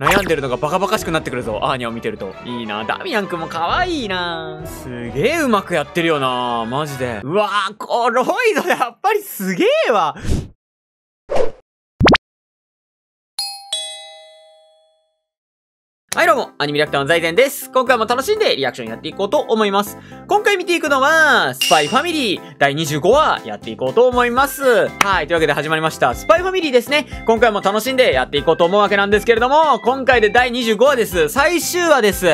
悩んでるのがバカバカしくなってくるぞ。アーニャを見てると。いいな。ダミアンくんも可愛いな。すげえうまくやってるよな。マジで。うわぁ、こロイドやっぱりすげえわ。はい、どうも、アニメリアクターの財前です。今回も楽しんでリアクションやっていこうと思います。今回見ていくのは、スパイファミリー第25話やっていこうと思います。はい、というわけで始まりました、スパイファミリーですね。今回も楽しんでやっていこうと思うわけなんですけれども、今回で第25話です。最終話です。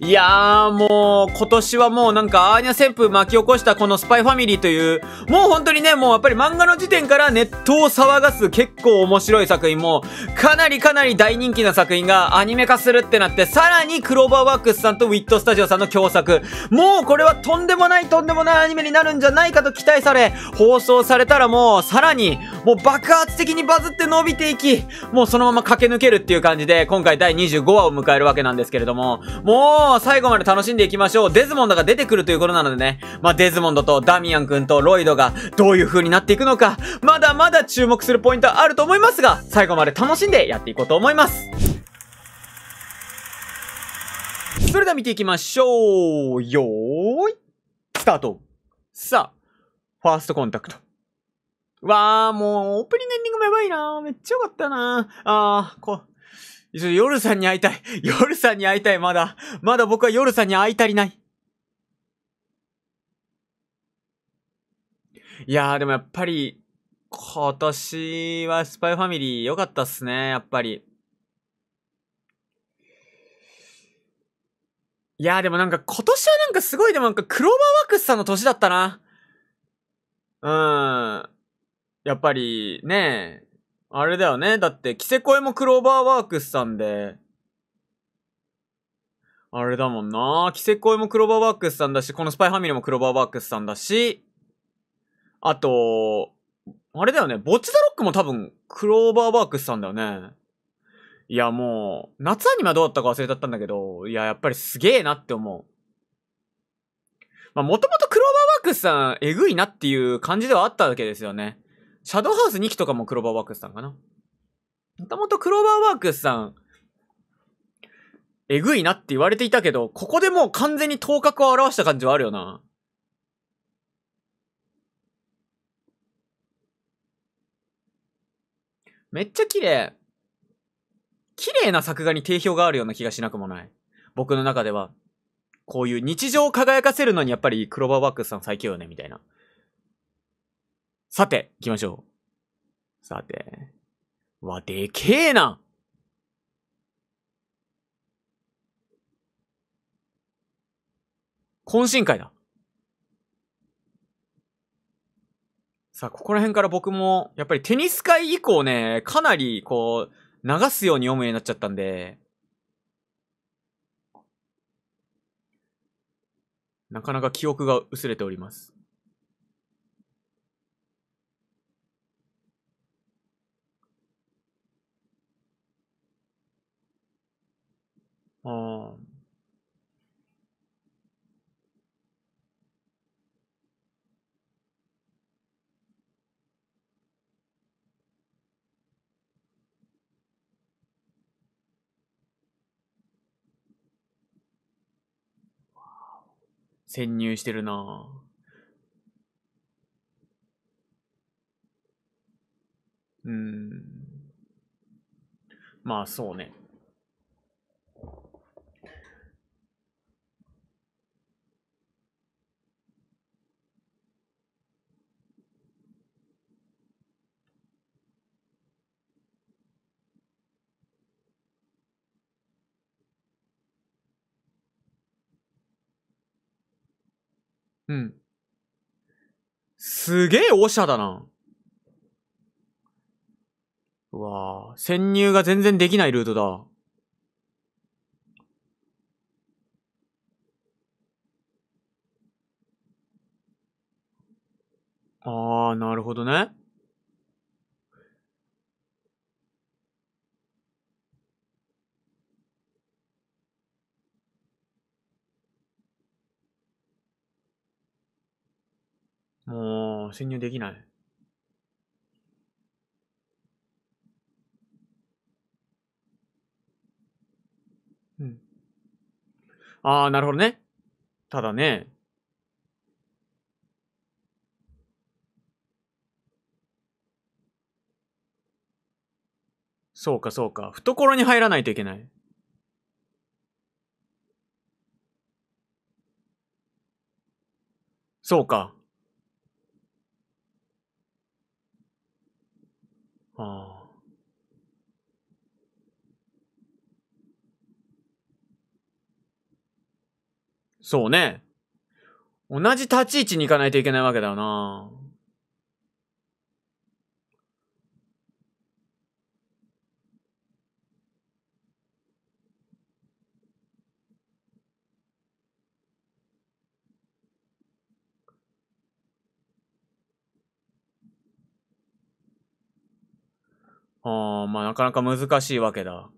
いやー、もう、今年はもうなんか、アーニャ旋風巻き起こしたこのスパイファミリーという、もう本当にね、もうやっぱり漫画の時点からネットを騒がす結構面白い作品も、かなりかなり大人気な作品がアニメ化するってなって、さらにクローバーワークスさんとウィットスタジオさんの共作。もうこれはとんでもないとんでもないアニメになるんじゃないかと期待され、放送されたらもうさらに、もう爆発的にバズって伸びていき、もうそのまま駆け抜けるっていう感じで、今回第25話を迎えるわけなんですけれども、もう最後まで楽しんでいきましょう。デズモンドが出てくるということなのでね、まあデズモンドとダミアン君とロイドがどういう風になっていくのか、まだまだ注目するポイントはあると思いますが、最後まで楽しんでやっていこうと思います。それでは見ていきましょうよーいスタートさあ、ファーストコンタクト。わー、もう、オープニングエンディングもやばいなめっちゃよかったなあー、こ、う。夜さんに会いたい。夜さんに会いたい、まだ。まだ僕は夜さんに会いたりない。いやー、でもやっぱり、今年はスパイファミリー良かったっすね、やっぱり。いやーでもなんか今年はなんかすごいでもなんかクローバーワークスさんの年だったな。うん。やっぱりね、あれだよね。だってキセコエもクローバーワークスさんで、あれだもんな。キセコエもクローバーワークスさんだし、このスパイファミリーもクローバーワークスさんだし、あと、あれだよね。ボッチザロックも多分、クローバーワークスさんだよね。いや、もう、夏アニメはどうだったか忘れちゃったんだけど、いや、やっぱりすげえなって思う。まあ、もともとクローバーワークスさん、えぐいなっていう感じではあったわけですよね。シャドウハウス2期とかもクローバーワークスさんかな。もともとクローバーワークスさん、えぐいなって言われていたけど、ここでもう完全に頭角を表した感じはあるよな。めっちゃ綺麗。綺麗な作画に定評があるような気がしなくもない。僕の中では、こういう日常を輝かせるのにやっぱりクローバーワークスさん最強よね、みたいな。さて、行きましょう。さて。わ、でけえな懇親会だ。さあ、ここら辺から僕も、やっぱりテニス界以降ね、かなり、こう、流すように読むようになっちゃったんで、なかなか記憶が薄れております。ああ。潜入してるなうん。まあそうね。うん。すげえオシャだな。うわぁ、潜入が全然できないルートだ。ああ、なるほどね。もう、潜入できない。うん。ああ、なるほどね。ただね。そうか、そうか。懐に入らないといけない。そうか。ああ。そうね。同じ立ち位置に行かないといけないわけだよな。ああ、まあなかなか難しいわけだ。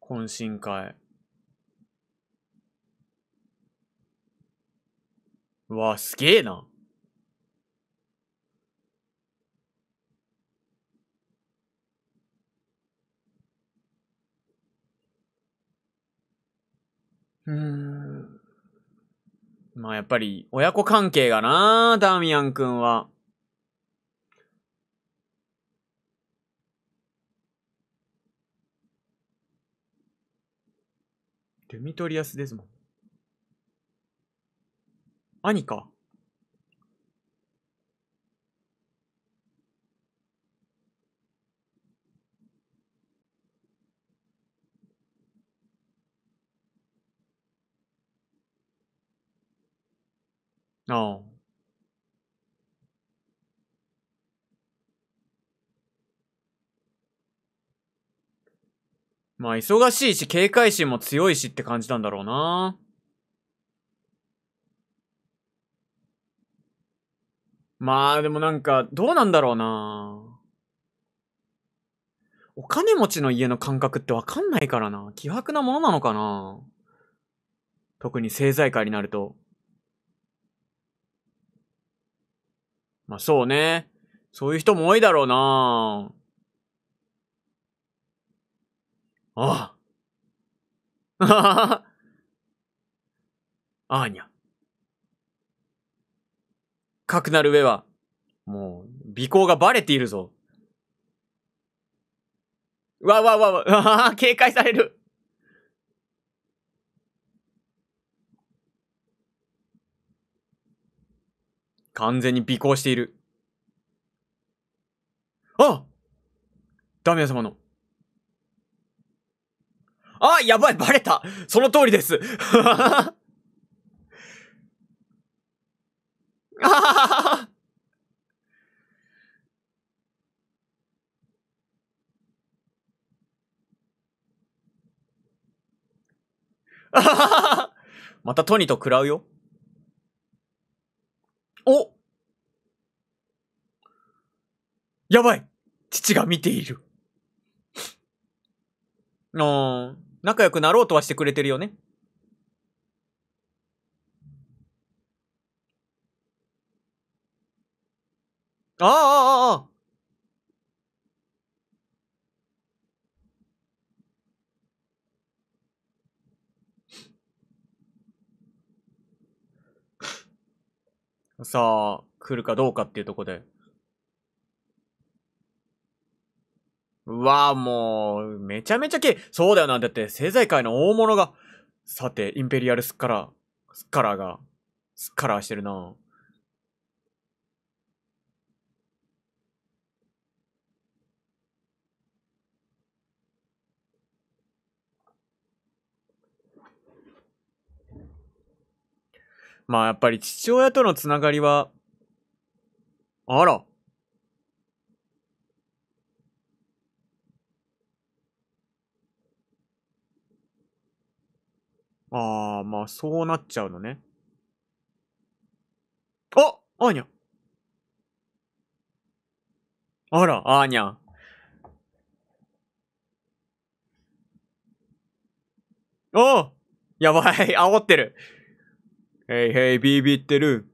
懇親会。わあ、すげえな。うん。まあやっぱり親子関係がな、ダーミアン君は。デミトリアス・デズモン。兄か。ああ。まあ、忙しいし、警戒心も強いしって感じなんだろうな。まあ、でもなんか、どうなんだろうな。お金持ちの家の感覚ってわかんないからな。希薄なものなのかな。特に政財界になると。まあそうね。そういう人も多いだろうなああ。ああにゃ。かくなる上は、もう、尾行がバレているぞ。わわわわ、警戒される。完全に尾行している。あダメヤ様の。あやばいバレたその通りですはははあはははまたトニーと食らうよ。おやばい父が見ている。うん。仲良くなろうとはしてくれてるよね。ああああああさあ、来るかどうかっていうとこで。うわあ、もう、めちゃめちゃけ、そうだよな。だって、政財界の大物が、さて、インペリアルスカラー、スカラーが、スカラーしてるなまあやっぱり父親とのつながりは、あら。ああ、まあそうなっちゃうのね。あアーニャあら、アーニャおやばい、煽ってる。ヘイヘイビビってる。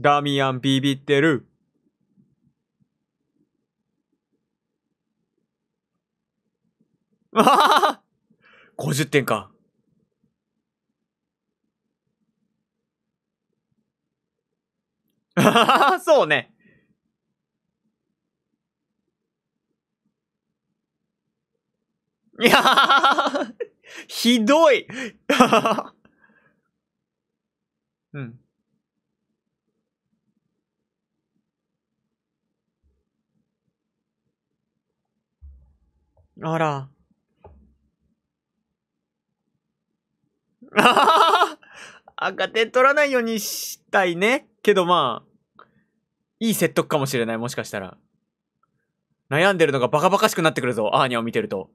ダミアンビビってる。あはは !50 点か。あはそうね。いやひどいうん。あら。あはは赤点取らないようにしたいね。けどまあ、いい説得かもしれない、もしかしたら。悩んでるのがバカバカしくなってくるぞ、アーニャを見てると。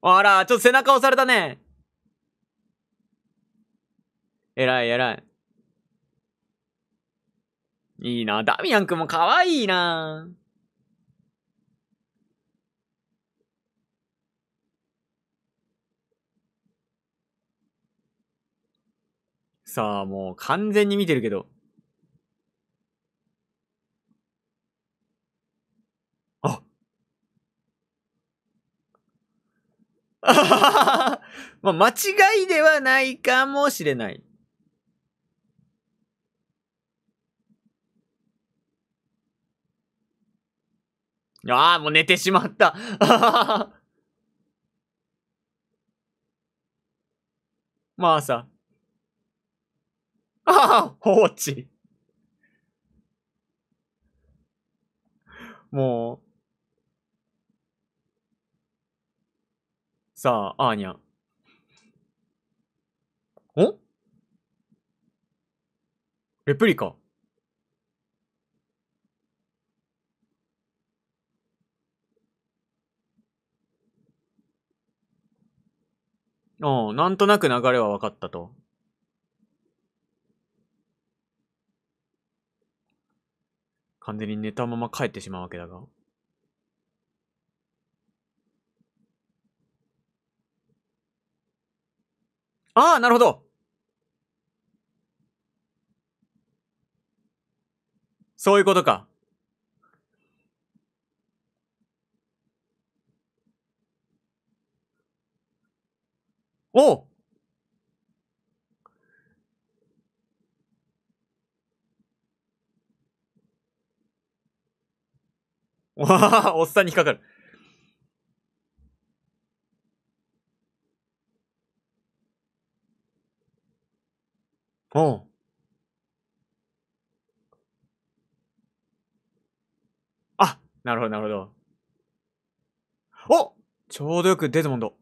あら、ちょっと背中押されたね。えらいえらい。いいな。ダミアンくんも可愛いな。さあ、もう完全に見てるけど。ああはははまあ、間違いではないかもしれない。ああ、もう寝てしまった。まあさ。ああ、放置。もう。さあ、あーにゃん。おレプリカうん、なんとなく流れは分かったと。完全に寝たまま帰ってしまうわけだが。ああ、なるほどそういうことか。おわあ、おっさんに引っかかる。おう。あ、なるほど、なるほど。おちょうどよくデズモンド。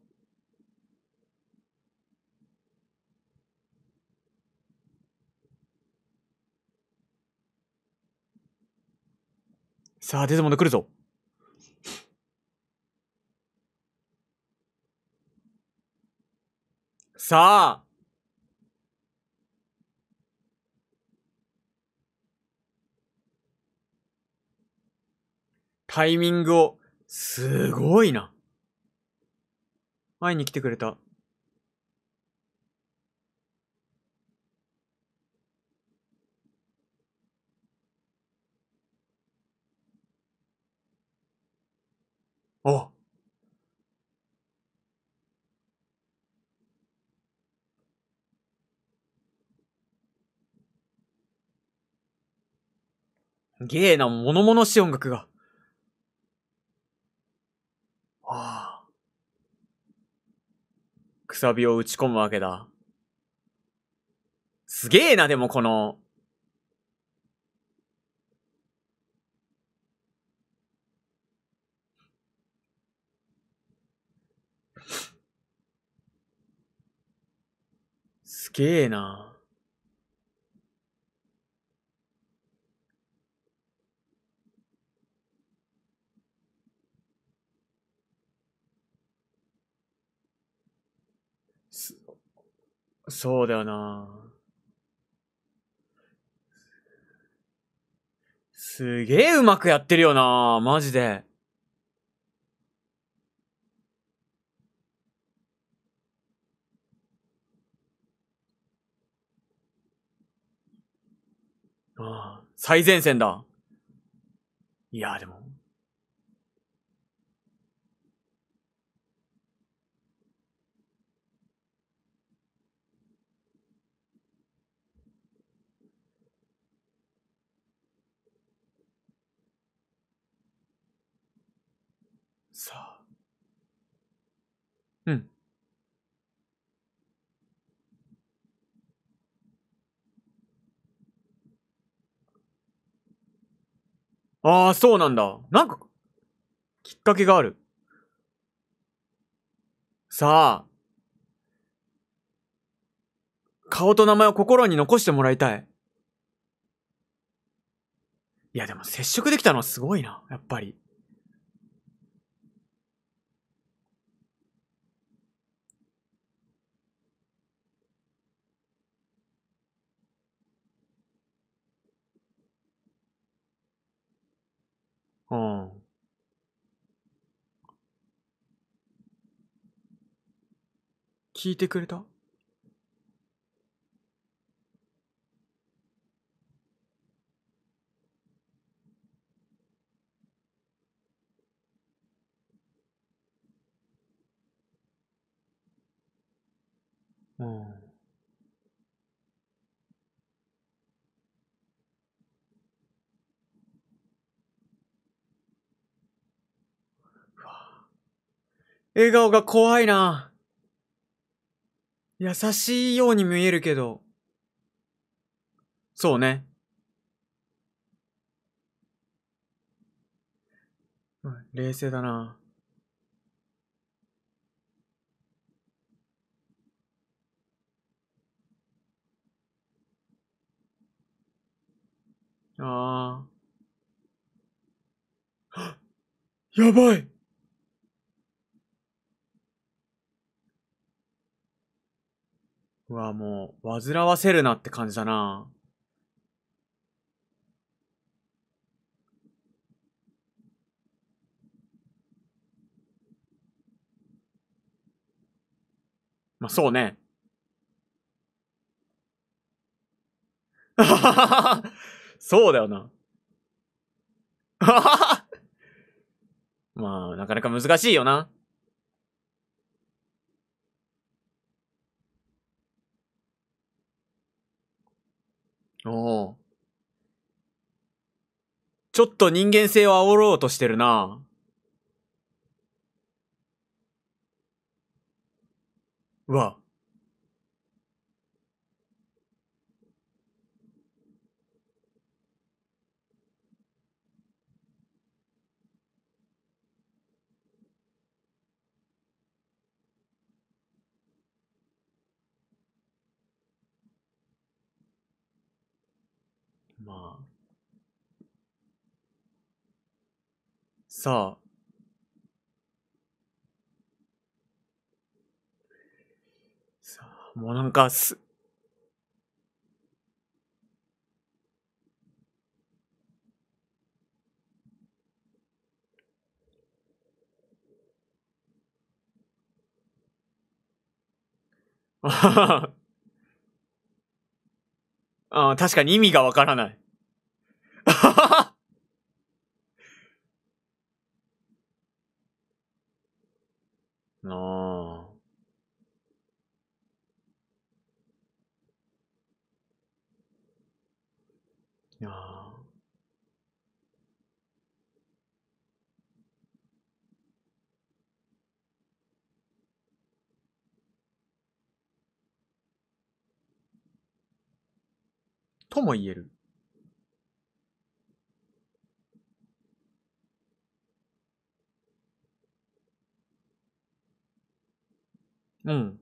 さあ、デズモンド来るぞ。さあ。タイミングを、すごいな。会いに来てくれた。あゲーな、物々しい音楽が。ああ。くさびを打ち込むわけだ。すげえな、でもこの、げえな。そうだよな。すげえうまくやってるよな。マジで。最前線だ。いや、でも、ああ、そうなんだ。なんか、きっかけがある。さあ、顔と名前を心に残してもらいたい。いや、でも接触できたのはすごいな、やっぱり。うん。聞いてくれたうん。笑顔が怖いな。優しいように見えるけど。そうね。冷静だな。ああ。やばいうわ、もう、煩わせるなって感じだな。まあ、そうね。そうだよな。まあ、なかなか難しいよな。おうちょっと人間性を煽ろうとしてるな。わ。さあ、さあ、もうなんかす、ああ、確かに意味がわからない。ああ。いやとも言える。うん。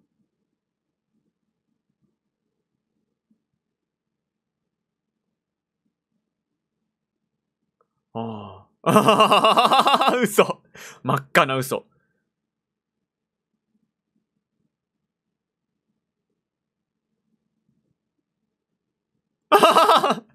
ああ。あ 嘘。真っ赤な嘘。あははは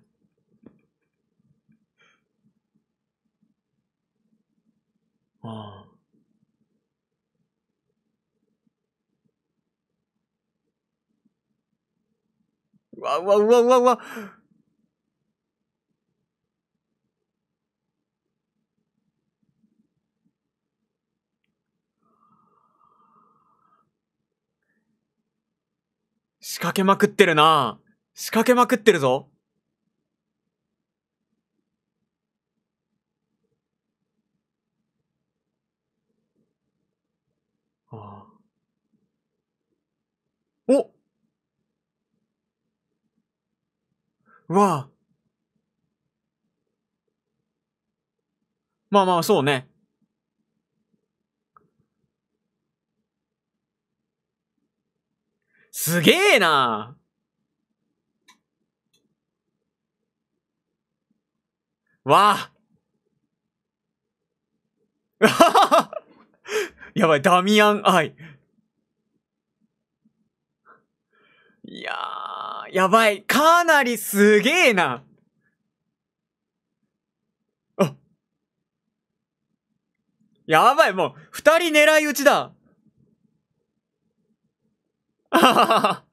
うわうわうわうわうわ。仕掛けまくってるな仕掛けまくってるぞ。ああ。わあ。まあまあ、そうね。すげえなわあ やばい、ダミアン愛。いやー、やばい。かなりすげえな。あ。やばい、もう、二人狙い撃ちだ。あははは。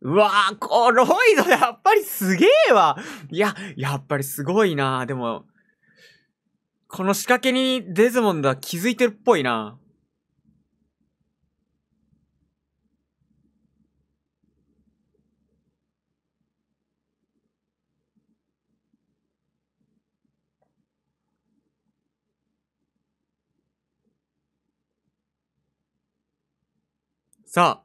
うわー、こロイドやっぱりすげえわいや、やっぱりすごいなでも、この仕掛けにデズモンドは気づいてるっぽいなさあ。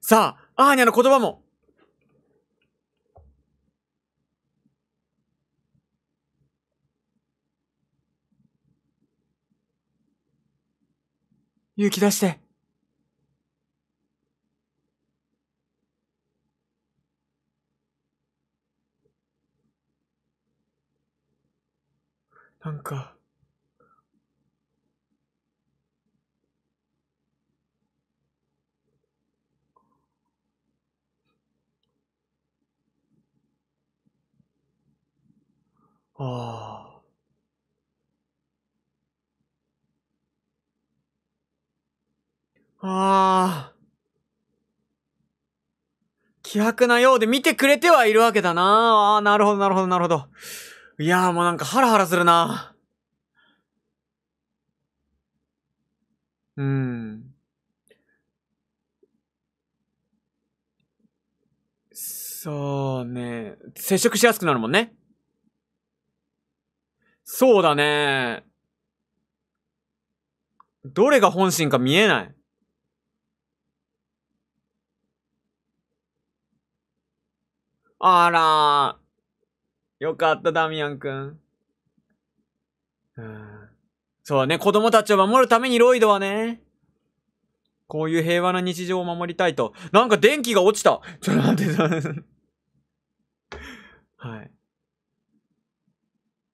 さあ、アーニャの言葉も。勇気出して。なんか。ああ。ああ。気迫なようで見てくれてはいるわけだな。ああ、なるほど、なるほど、なるほど。いやーもうなんかハラハラするな。うん。そうね。接触しやすくなるもんね。そうだね。どれが本心か見えない。あらー。よかった、ダミアンくん。そうだね、子供たちを守るためにロイドはね、こういう平和な日常を守りたいと。なんか電気が落ちたちょっと待って、はい。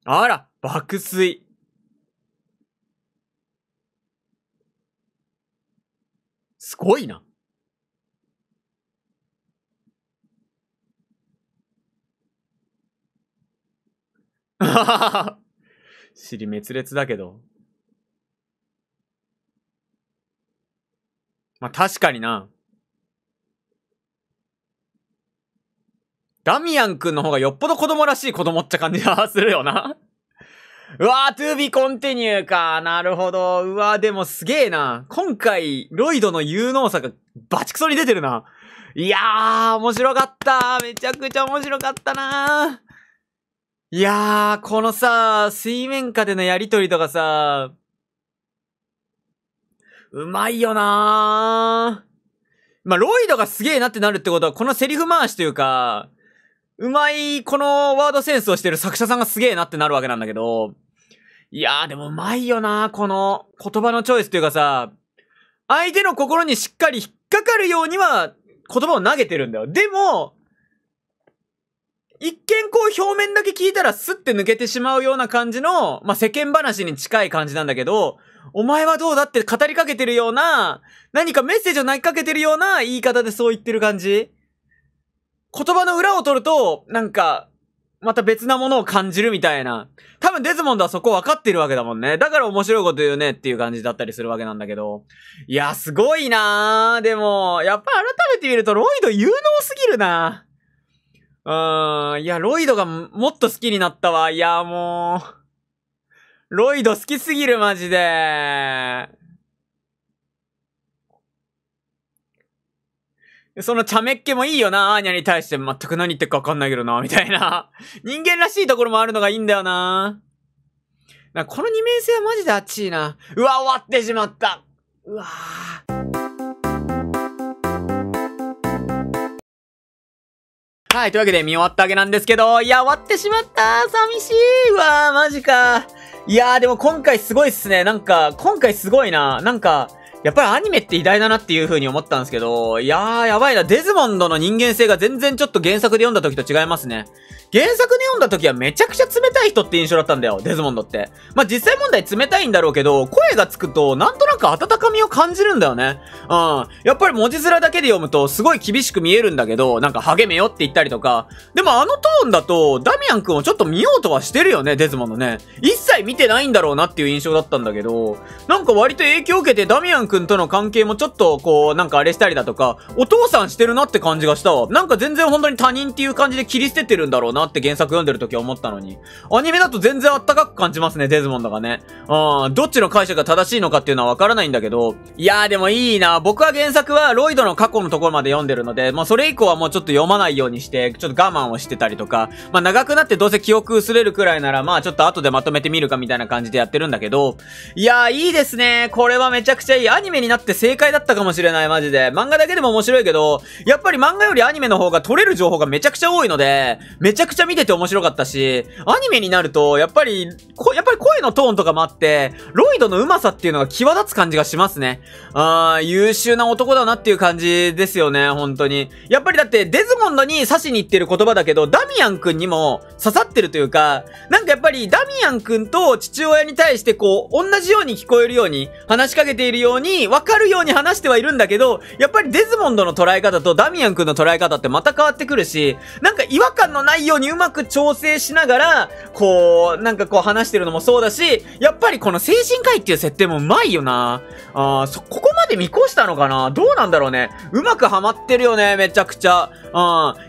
あら爆睡。すごいな。尻滅裂だけど。まあ、確かにな。ダミアンくんの方がよっぽど子供らしい子供って感じがするよなうわー、to be continue か。なるほど。うわー、でもすげえな。今回、ロイドの有能さがバチクソに出てるな。いやー、面白かった。めちゃくちゃ面白かったな。いやー、このさ、水面下でのやりとりとかさ、うまいよなー。まあ、ロイドがすげえなってなるってことは、このセリフ回しというか、うまい、このワードセンスをしてる作者さんがすげえなってなるわけなんだけど、いやーでもうまいよなこの言葉のチョイスというかさ、相手の心にしっかり引っかかるようには言葉を投げてるんだよ。でも、一見こう表面だけ聞いたらスッて抜けてしまうような感じの、まあ、世間話に近い感じなんだけど、お前はどうだって語りかけてるような、何かメッセージを投げかけてるような言い方でそう言ってる感じ言葉の裏を取ると、なんか、また別なものを感じるみたいな。多分デズモンドはそこ分かってるわけだもんね。だから面白いこと言うねっていう感じだったりするわけなんだけど。いや、すごいなぁ。でも、やっぱ改めて見るとロイド有能すぎるなうーん。いや、ロイドがもっと好きになったわ。いや、もう。ロイド好きすぎる、マジで。その茶目っ気もいいよな、アーニャに対して全く何言ってるかわかんないけどな、みたいな。人間らしいところもあるのがいいんだよな。なこの二面性はマジであっちいな。うわ、終わってしまったうわはい、というわけで見終わったわけなんですけど、いや、終わってしまった寂しいうわーマジかいやーでも今回すごいっすね。なんか、今回すごいな。なんか、やっぱりアニメって偉大だなっていう風に思ったんですけど、いやー、やばいな。デズモンドの人間性が全然ちょっと原作で読んだ時と違いますね。原作で読んだ時はめちゃくちゃ冷たい人って印象だったんだよ、デズモンドって。まあ、実際問題冷たいんだろうけど、声がつくとなんとなく温かみを感じるんだよね。うん。やっぱり文字面だけで読むとすごい厳しく見えるんだけど、なんか励めよって言ったりとか。でもあのトーンだと、ダミアン君をちょっと見ようとはしてるよね、デズモンドね。一切見てないんだろうなっていう印象だったんだけど、なんか割と影響を受けてダミアンン君との関係もちょっと、こう、なんかあれしたりだとか、お父さんしてるなって感じがしたわ。なんか全然本当に他人っていう感じで切り捨ててるんだろうなって原作読んでる時は思ったのに。アニメだと全然あったかく感じますね、デズモンドがね。うん、どっちの解釈が正しいのかっていうのはわからないんだけど。いやーでもいいな。僕は原作はロイドの過去のところまで読んでるので、まあそれ以降はもうちょっと読まないようにして、ちょっと我慢をしてたりとか、まあ長くなってどうせ記憶薄れるくらいなら、まあちょっと後でまとめてみるかみたいな感じでやってるんだけど、いやーいいですね。これはめちゃくちゃいい。アニメになって正解だったかもしれない、マジで。漫画だけでも面白いけど、やっぱり漫画よりアニメの方が撮れる情報がめちゃくちゃ多いので、めちゃくちゃ見てて面白かったし、アニメになると、やっぱり、やっぱり声のトーンとかもあって、ロイドの上手さっていうのが際立つ感じがしますね。あー、優秀な男だなっていう感じですよね、本当に。やっぱりだって、デズモンドに刺しに行ってる言葉だけど、ダミアン君にも刺さってるというか、なんかやっぱりダミアン君と父親に対してこう、同じように聞こえるように、話しかけているように、にわかるように話してはいるんだけど、やっぱりデズモンドの捉え方とダミアン君の捉え方ってまた変わってくるし、なんか違和感のないようにうまく調整しながら、こう、なんかこう話してるのもそうだし、やっぱりこの精神科医っていう設定もうまいよな。あそ、ここまで見越したのかなどうなんだろうね。うまくハマってるよね、めちゃくちゃ。う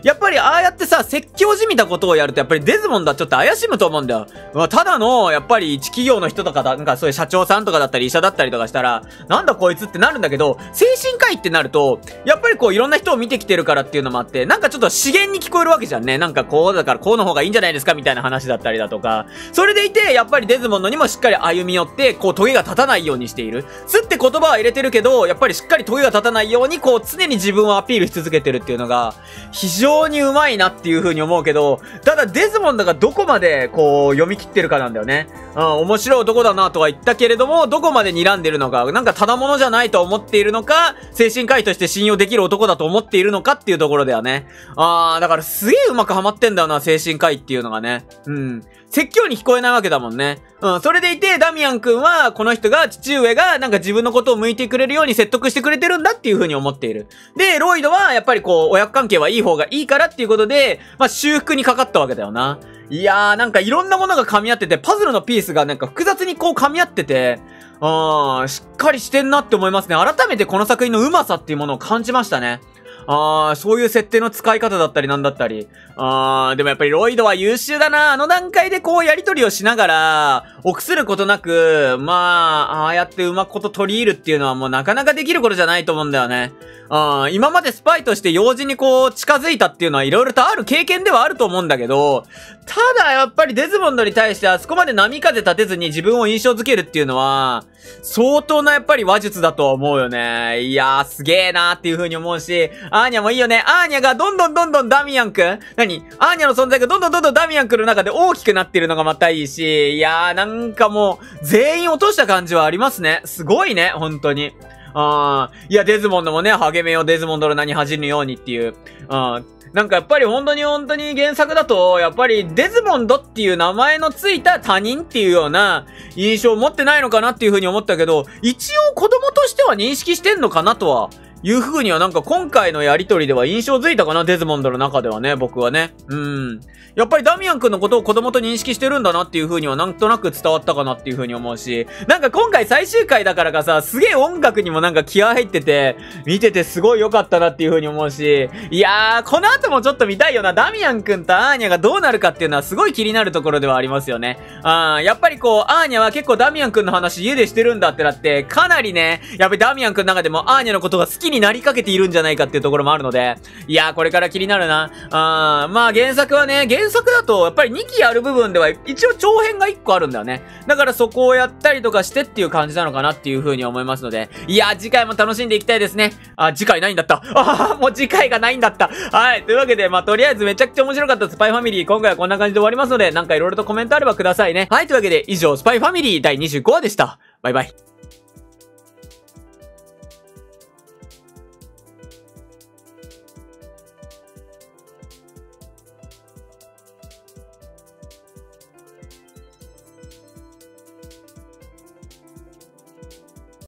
ん。やっぱりああやってさ、説教じみたことをやると、やっぱりデズモンドはちょっと怪しむと思うんだよ。まあ、ただの、やっぱり一企業の人とかだ、なんかそういう社長さんとかだったり医者だったりとかしたら、なんだだこいつってなるんだけど、精神科医ってなると、やっぱりこういろんな人を見てきてるからっていうのもあって、なんかちょっと資源に聞こえるわけじゃんね。なんかこうだからこうの方がいいんじゃないですかみたいな話だったりだとか、それでいて、やっぱりデズモンドにもしっかり歩み寄って、こうトゲが立たないようにしている。すって言葉は入れてるけど、やっぱりしっかりトゲが立たないように、こう常に自分をアピールし続けてるっていうのが、非常にうまいなっていう風に思うけど、ただデズモンドがどこまでこう読み切ってるかなんだよね。うん、面白い男だなとは言ったけれども、どこまで睨んでるのか、なんかただものじゃないと思っているのか、精神科医として信用できる男だと思っているのかっていうところだよね。あー、だからすげえうまくハマってんだよな、精神科医っていうのがね。うん。説教に聞こえないわけだもんね。うん、それでいて、ダミアン君は、この人が、父上が、なんか自分のことを向いてくれるように説得してくれてるんだっていう風に思っている。で、ロイドは、やっぱりこう、親子関係はいい方がいいからっていうことで、まあ、修復にかかったわけだよな。いやー、なんかいろんなものが噛み合ってて、パズルのピースがなんか複雑にこう噛み合ってて、あー、しっかりしてんなって思いますね。改めてこの作品のうまさっていうものを感じましたね。あー、そういう設定の使い方だったりなんだったり。あー、でもやっぱりロイドは優秀だな。あの段階でこうやりとりをしながら、臆することなく、まあ、ああやってうまくこと取り入るっていうのはもうなかなかできることじゃないと思うんだよね。うん、今までスパイとして用事にこう、近づいたっていうのは色々とある経験ではあると思うんだけど、ただやっぱりデズモンドに対してあそこまで波風立てずに自分を印象づけるっていうのは、相当なやっぱり話術だとは思うよね。いやー、すげーなーっていう風に思うし、アーニャもいいよね。アーニャがどんどんどんどんダミアンくん何アーニャの存在がどんどんどんどんダミアンくんの中で大きくなってるのがまたいいし、いやー、なんかもう、全員落とした感じはありますね。すごいね、本当に。ああ、いや、デズモンドもね、励めよ、デズモンドの名に恥じぬようにっていう。あなんかやっぱり本当に本当に原作だと、やっぱりデズモンドっていう名前のついた他人っていうような印象を持ってないのかなっていうふうに思ったけど、一応子供としては認識してんのかなとはいう風にはなんか今回のやりとりでは印象づいたかな、デズモンドの中ではね、僕はね。うん。やっぱりダミアン君のことを子供と認識してるんだなっていう風にはなんとなく伝わったかなっていう風に思うし、なんか今回最終回だからかさ、すげえ音楽にもなんか気合入ってて、見ててすごい良かったなっていう風に思うし、いやー、この後もちょっと見たいよな、ダミアン君とアーニャがどうなるかっていうのはすごい気になるところではありますよね。あー、やっぱりこう、アーニャは結構ダミアン君の話家でしてるんだってなって、かなりね、やっぱりダミアン君の中でもアーニャのことが好きになりかけているんじゃないかっていうところもあるので、いやー、これから気になるな。あーまあ原作はね、原作だと、やっぱり2期ある部分では、一応長編が1個あるんだよね。だからそこをやったりとかしてっていう感じなのかなっていう風に思いますので、いやー、次回も楽しんでいきたいですね。あ、次回ないんだった。あもう次回がないんだった。はい。というわけで、まあ、とりあえずめちゃくちゃ面白かったスパイファミリー、今回はこんな感じで終わりますので、なんか色々とコメントあればくださいね。はい。というわけで、以上、スパイファミリー第25話でした。バイバイ。